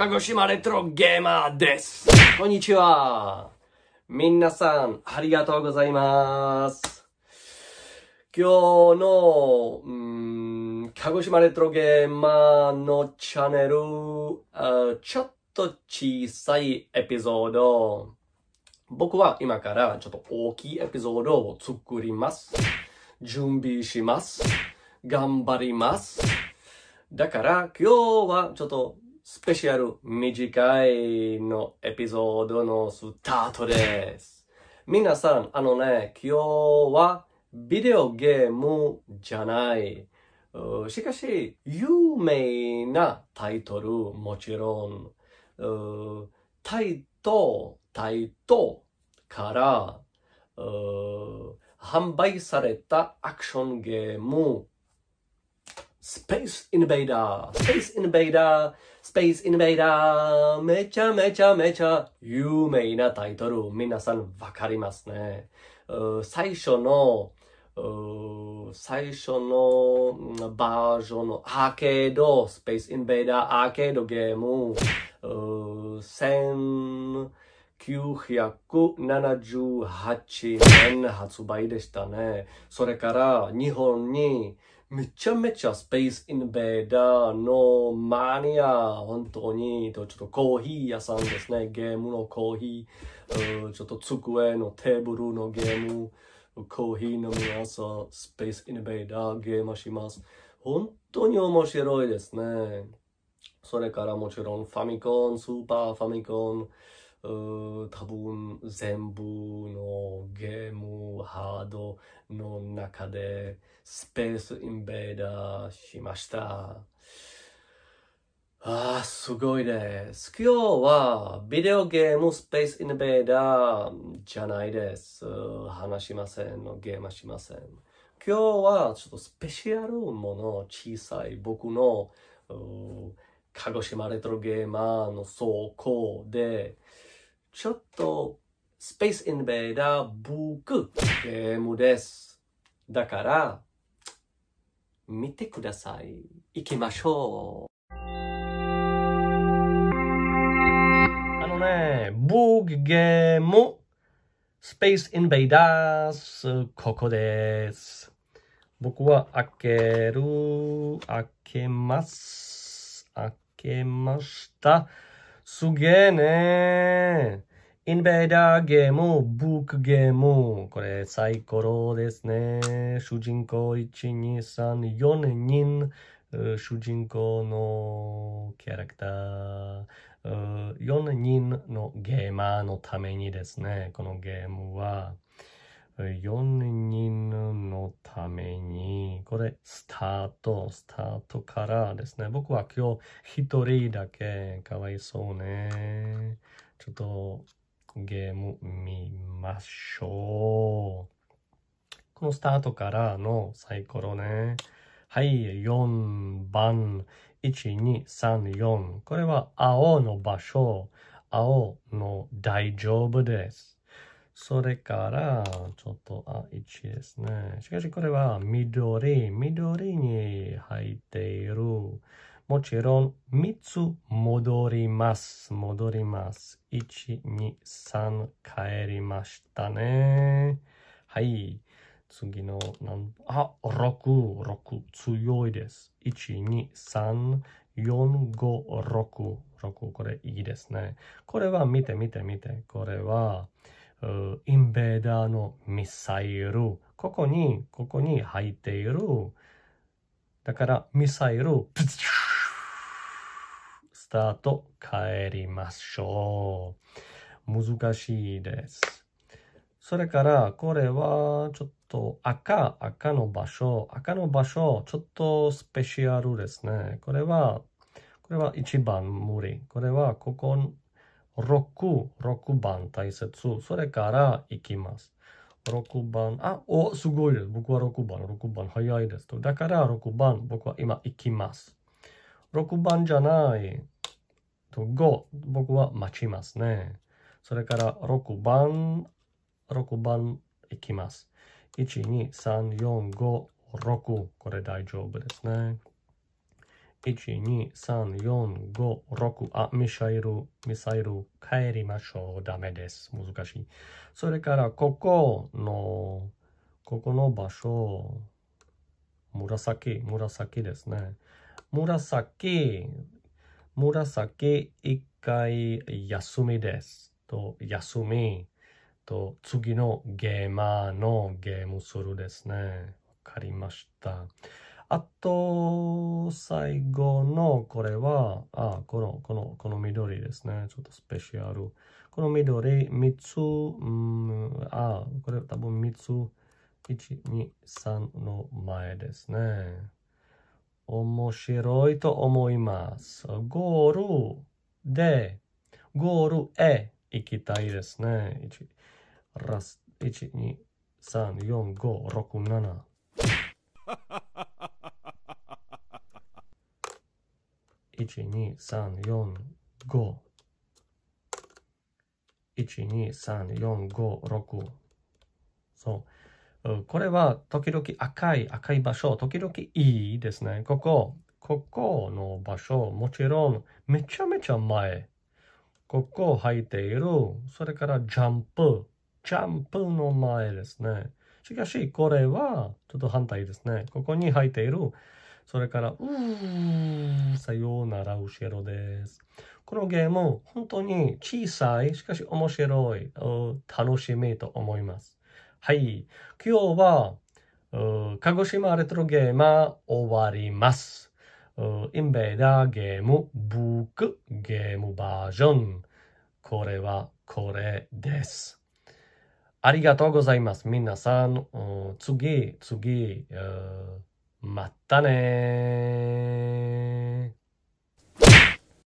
鹿児島レトロゲーマーです。こんにちは。みなさん、ありがとうございます。今日の、うん、鹿児島レトロゲーマーのチャンネル、ちょっと小さいエピソード。僕は今からちょっと大きいエピソードを作ります。準備します。頑張ります。だから今日はちょっとスペシャル短いのエピソードのスタートです。皆さん、あのね、今日はビデオゲームじゃない。しかし、有名なタイトル、もちろん、タイト、タイトから、販売されたアクションゲーム、スペースインベーダー。スペースインベーダースペースインベーダー、めちゃめちゃめちゃ有名なタイトル、皆さんわかりますね。最初の、最初のバージョンのアーケード、スペースインベーダーアーケードゲーム、1978年発売でしたね。それから日本に、めちゃめちゃスペースインベーダーのマニア、本当に、とちょっとコーヒー屋さんですね。ゲームのコーヒー、ちょっと机のテーブルのゲーム、コーヒー飲み朝、スペースインベーダーゲームします。本当に面白いですね。それからもちろんファミコン、スーパーファミコン、多分全部のゲームハードの中でスペースインベーダーしました。ああ、すごいです。今日はビデオゲームスペースインベーダーじゃないです。話しませんのゲームはしません。今日はちょっとスペシャルもの小さい僕の鹿児島レトロゲーマーの倉庫で、ちょっと、スペースインベーダー僕ゲームです。だから、見てください。行きましょう。あのね、僕ゲーム、スペースインベーダーす、ここです。僕は開ける、開けます。開けました。すげえねインベーダーゲーム、ブックゲーム。これ、サイコロですね。主人公1、2、3、4人。主人公のキャラクター。4人のゲーマーのためにですね、このゲームは。4人のために、これ、スタート、スタートからですね。僕は今日1人だけ、かわいそうね。ちょっと、ゲーム見ましょう。このスタートからのサイコロね。はい、4番、1234。これは青の場所、青の大丈夫です。それから、ちょっと、あ、1ですね。しかしこれは緑、緑に入っている。もちろん、3つ戻ります。戻ります。1、2、3、帰りましたね。はい。次の、あ、6、6、強いです。1、2、3、4、5、6、6、これいいですね。これは見て見て見て。これは、インベーダーのミサイル、ここに、ここに入っている。だから、ミサイル、スタート、帰りましょう。難しいです。それから、これは、ちょっと赤、赤の場所、赤の場所、ちょっとスペシャルですね。これは、これは一番無理。これは、ここ、6、六番大切。それから行きます。六番、あ、お、すごいです。僕は六番、六番、早いですだから六番、僕は今行きます。六番じゃない。と五、僕は待ちますね。それから六番、六番行きます。1、2、3、4、5、六。これ大丈夫ですね。1、2、3、4、5、6、あ、ミサイル、ミサイル、帰りましょう。ダメです。難しい。それから、ここの、ここの場所、紫、紫ですね。紫、紫、一回休みです。と、休み、と、次のゲーマーのゲームするですね。わかりました。あと、最後のこれは、あ、この、この、この緑ですね。ちょっとスペシャル。この緑、三つ、うん、あ、これ多分三つ、1、2、3の前ですね。面白いと思います。ゴールで、ゴールへ行きたいですね。一、1、2、3、4、5、6、7。12345 12345そう。これは時々赤い赤い場所、時々いいですね。ここ、ここの場所、もちろんめちゃめちゃ前。ここ入っている。それからジャンプ。ジャンプの前ですね。しかし、これはちょっと反対ですね。ここに入っている。それから、うーん、さようなら、後ろです。このゲーム、本当に小さい、しかし面白い、楽しみと思います。はい。今日は、鹿児島レトロゲーマー終わります。インベーダーゲーム、ブックゲームバージョン。これはこれです。ありがとうございます。皆さん、次、次、まったね